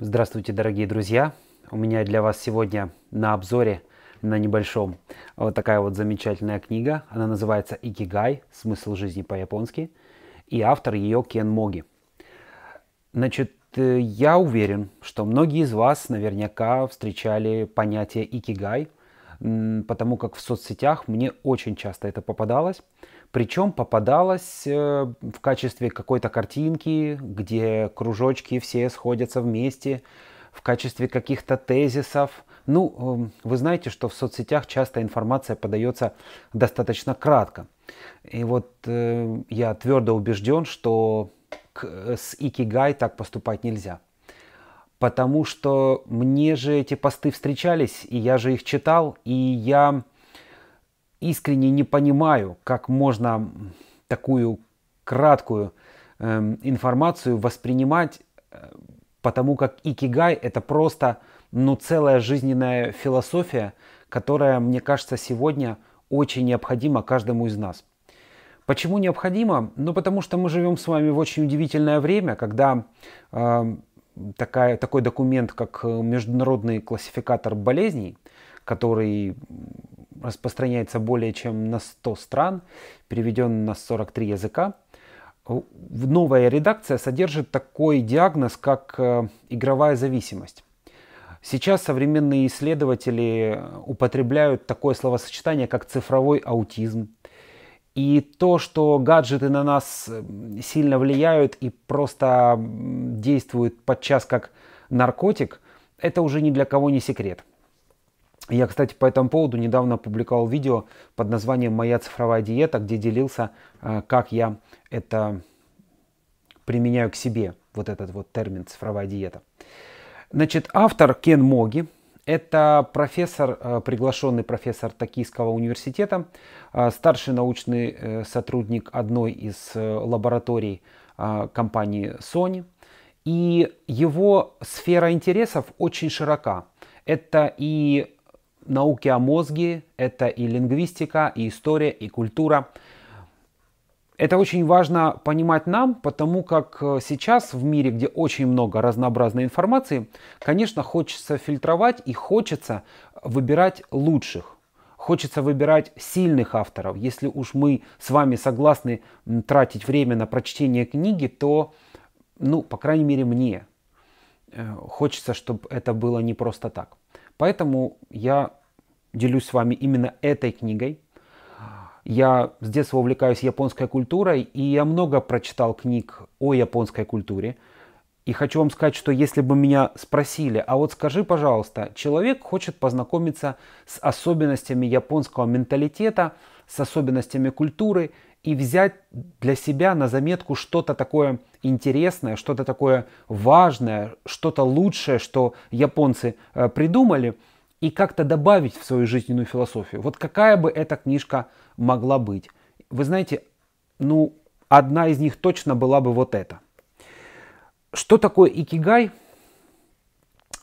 Здравствуйте, дорогие друзья! У меня для вас сегодня на обзоре на небольшом вот такая вот замечательная книга. Она называется «Икигай. Смысл жизни по-японски». И автор ее Кен Моги. Значит, э, я уверен, что многие из вас наверняка встречали понятие «икигай», потому как в соцсетях мне очень часто это попадалось. Причем попадалось э, в качестве какой-то картинки, где кружочки все сходятся вместе, в качестве каких-то тезисов. Ну, эм, вы знаете, что в соцсетях часто информация подается достаточно кратко. И вот э, я твердо убежден, что э, с Икигай так поступать нельзя потому что мне же эти посты встречались, и я же их читал, и я искренне не понимаю, как можно такую краткую э, информацию воспринимать, э, потому как икигай это просто ну, целая жизненная философия, которая, мне кажется, сегодня очень необходима каждому из нас. Почему необходимо? Ну, потому что мы живем с вами в очень удивительное время, когда эм, такая, такой документ, как э, Международный классификатор болезней, который распространяется более чем на 100 стран, переведен на 43 языка. Э, новая редакция содержит такой диагноз, как э, игровая зависимость. Сейчас современные исследователи употребляют такое словосочетание, как цифровой аутизм, и то, что гаджеты на нас э, сильно влияют и просто действуют подчас как наркотик, это уже ни для кого не секрет. Я, кстати, по этому поводу недавно публиковал видео под названием «Моя цифровая диета», где делился, э, как я это применяю к себе, вот этот вот термин «цифровая диета». Значит, автор Кен Моги это профессор, э, приглашенный профессор Токийского университета, э, старший научный э, сотрудник одной из лабораторий компании Sony. И его сфера интересов очень широка. Это и науки о мозге, это и лингвистика, и история, и культура. Это очень важно понимать нам, потому как э, сейчас в мире, где очень много разнообразной информации, конечно, хочется фильтровать и хочется выбирать лучших. Хочется выбирать сильных авторов. Если уж мы с вами согласны тратить время на прочтение книги, то, ну, по крайней мере, мне э, хочется, чтобы это было не просто так. Поэтому я делюсь с вами именно этой книгой, я с детства увлекаюсь японской культурой, и я много прочитал книг о японской культуре. И хочу вам сказать, что если бы меня спросили, а вот скажи, пожалуйста, человек хочет познакомиться с особенностями японского менталитета, с особенностями культуры и взять для себя на заметку что-то такое интересное, что-то такое важное, что-то лучшее, что японцы э, придумали – и как-то добавить в свою жизненную философию. Вот какая бы эта книжка могла быть? Вы знаете, ну, одна из них точно была бы вот эта. Что такое икигай?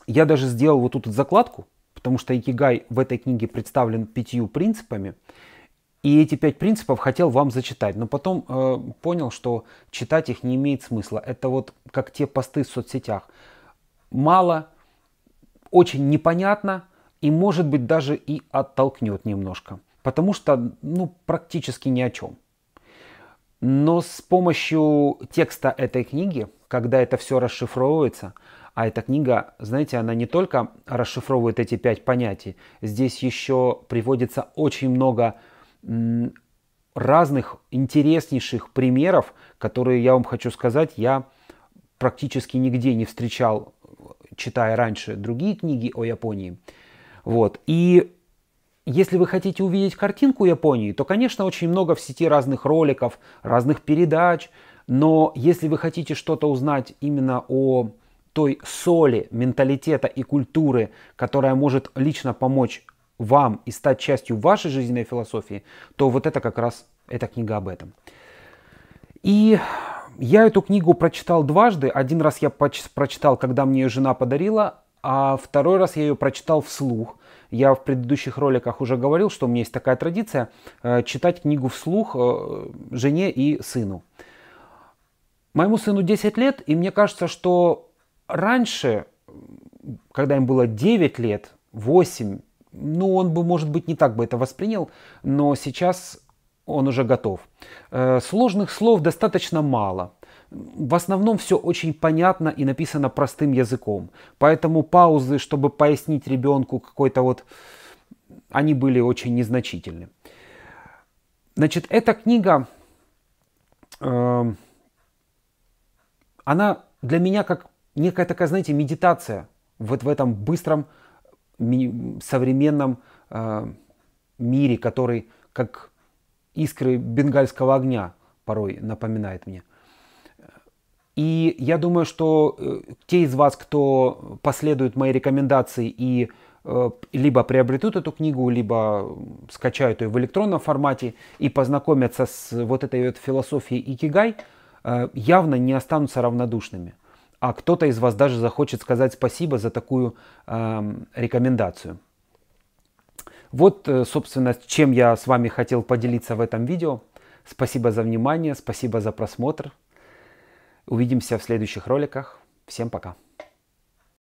Я даже сделал вот тут закладку, потому что икигай в этой книге представлен пятью принципами. И эти пять принципов хотел вам зачитать, но потом э, понял, что читать их не имеет смысла. Это вот как те посты в соцсетях. Мало, очень непонятно, и может быть даже и оттолкнет немножко, потому что ну, практически ни о чем. Но с помощью текста этой книги, когда это все расшифровывается, а эта книга, знаете, она не только расшифровывает эти пять понятий, здесь еще приводится очень много разных интереснейших примеров, которые я вам хочу сказать, я практически нигде не встречал, читая раньше другие книги о Японии. Вот. И если вы хотите увидеть картинку Японии, то, конечно, очень много в сети разных роликов, разных передач. Но если вы хотите что-то узнать именно о той соли менталитета и культуры, которая может лично помочь вам и стать частью вашей жизненной философии, то вот это как раз эта книга об этом. И я эту книгу прочитал дважды. Один раз я прочитал, когда мне ее жена подарила, а второй раз я ее прочитал вслух. Я в предыдущих роликах уже говорил, что у меня есть такая традиция э, читать книгу вслух э, жене и сыну. Моему сыну 10 лет, и мне кажется, что раньше, когда им было 9 лет, 8, ну, он бы, может быть, не так бы это воспринял, но сейчас он уже готов. Э, сложных слов достаточно мало – в основном все очень понятно и написано простым языком. Поэтому паузы, чтобы пояснить ребенку какой-то вот, они были очень незначительны. Значит, эта книга, э, она для меня как некая такая, знаете, медитация вот в этом быстром современном э, мире, который как искры бенгальского огня порой напоминает мне – и я думаю, что э, те из вас, кто последует моей рекомендации и э, либо приобретут эту книгу, либо скачают ее в электронном формате и познакомятся с вот этой вот философией икигай, э, явно не останутся равнодушными. А кто-то из вас даже захочет сказать спасибо за такую э, рекомендацию. Вот, собственно, чем я с вами хотел поделиться в этом видео. Спасибо за внимание, спасибо за просмотр. Увидимся в следующих роликах. Всем пока.